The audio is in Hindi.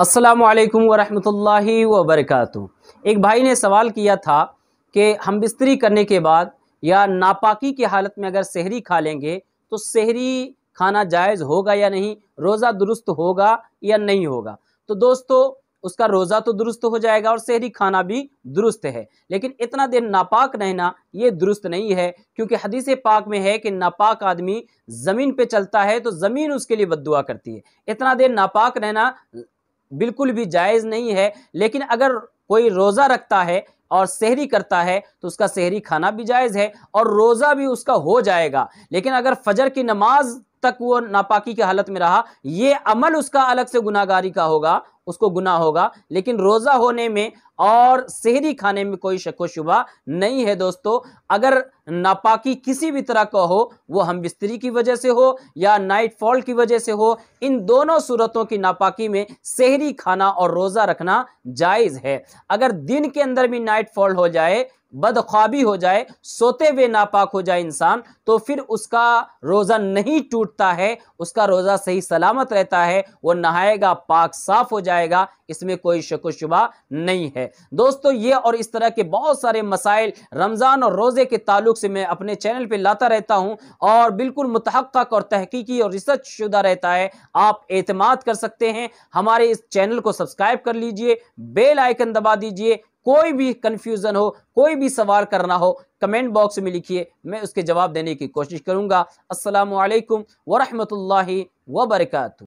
अस्सलाम वालेकुम व एक भाई ने सवाल किया था कि हम बिस्तरी करने के बाद या नापाकी की हालत में अगर सहरी खा लेंगे तो सहरी खाना जायज़ होगा या नहीं रोज़ा दुरुस्त होगा या नहीं होगा तो दोस्तों उसका रोज़ा तो दुरुस्त हो जाएगा और शहरी खाना भी दुरुस्त है लेकिन इतना दिन नापाक रहना ये दुरुस्त नहीं है क्योंकि हदीस पाक में है कि नापाक आदमी ज़मीन पे चलता है तो ज़मीन उसके लिए बदुआ करती है इतना देर नापाक रहना बिल्कुल भी जायज़ नहीं है लेकिन अगर कोई रोज़ा रखता है और शहरी करता है तो उसका शहरी खाना भी जायज़ है और रोज़ा भी उसका हो जाएगा लेकिन अगर फजर की नमाज तक वो नापाकी की हालत में रहा ये अमल उसका अलग से गुनागारी का होगा उसको गुना होगा लेकिन रोज़ा होने में और शहरी खाने में कोई शक व शुबा नहीं है दोस्तों अगर नापाकी किसी भी तरह का हो वो हम बिस्तरी की वजह से हो या नाइट फॉल की वजह से हो इन दोनों सूरतों की नापाकी में शहरी खाना और रोज़ा रखना जायज़ है अगर दिन के अंदर भी नाइट फॉल हो जाए बदख्वाबी हो जाए सोते हुए नापाक हो जाए इंसान तो फिर उसका रोज़ा नहीं टूटता है उसका रोज़ा सही सलामत रहता है वो नहाएगा पाक साफ हो जाएगा जाएगा इसमें कोई शक शुबा नहीं है दोस्तों ये और इस तरह के बहुत सारे मसाइल रमज़ान और रोज़े के ताल्लुक से मैं अपने चैनल पर लाता रहता हूँ और बिल्कुल मतहक और तहकीकी और रिसर्च शुदा रहता है आप एतम कर सकते हैं हमारे इस चैनल को सब्सक्राइब कर लीजिए बेल आइकन दबा दीजिए कोई भी कन्फ्यूज़न हो कोई भी सवाल करना हो कमेंट बॉक्स में लिखिए मैं उसके जवाब देने की कोशिश करूँगा असलकम वरहमल वबरकू